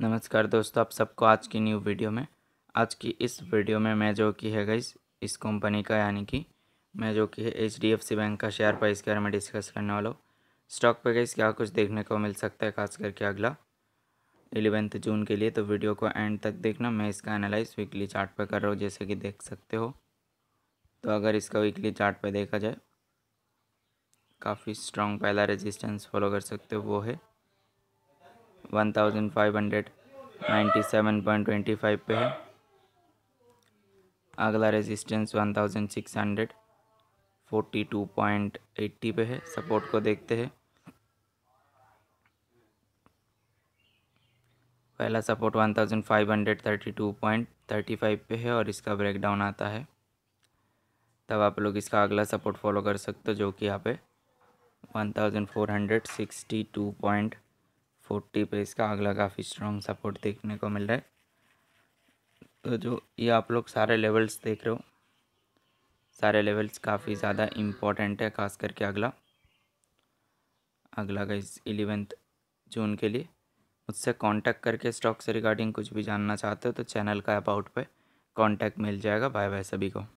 नमस्कार दोस्तों आप सबको आज की न्यू वीडियो में आज की इस वीडियो में मैं जो की है गई इस कंपनी का यानी कि मैं जो की है एच बैंक का शेयर प्राइस के बारे में डिस्कस करने वाला हूँ स्टॉक पे गई क्या कुछ देखने को मिल सकता है खास करके अगला एलेवेंथ जून के लिए तो वीडियो को एंड तक देखना मैं इसका एनालाइज वीकली चार्ट कर रहा हूँ जैसे कि देख सकते हो तो अगर इसका वीकली चार्ट देखा जाए काफ़ी स्ट्रॉन्ग पहला रेजिस्टेंस फॉलो कर सकते हो वो है one thousand five hundred ninety seven point twenty five पे है अगला resistance one thousand six hundred forty two point eighty पे है सपोर्ट को देखते हैं पहला support one thousand five hundred thirty two point thirty five पे है और इसका ब्रेकडाउन आता है तब आप लोग इसका अगला सपोर्ट फॉलो कर सकते हो जो कि यहाँ पे one thousand four hundred sixty two point forty पे इसका अगला काफ़ी स्ट्रॉन्ग सपोर्ट देखने को मिल रहा है तो जो ये आप लोग सारे लेवल्स देख रहे हो सारे लेवल्स काफ़ी ज़्यादा इम्पोर्टेंट है खास करके अगला अगला का इस एलेवेंथ जून के लिए मुझसे कांटेक्ट करके स्टॉक से रिगार्डिंग कुछ भी जानना चाहते हो तो चैनल का अबाउट पे कांटेक्ट मिल जाएगा बाय बाय सभी को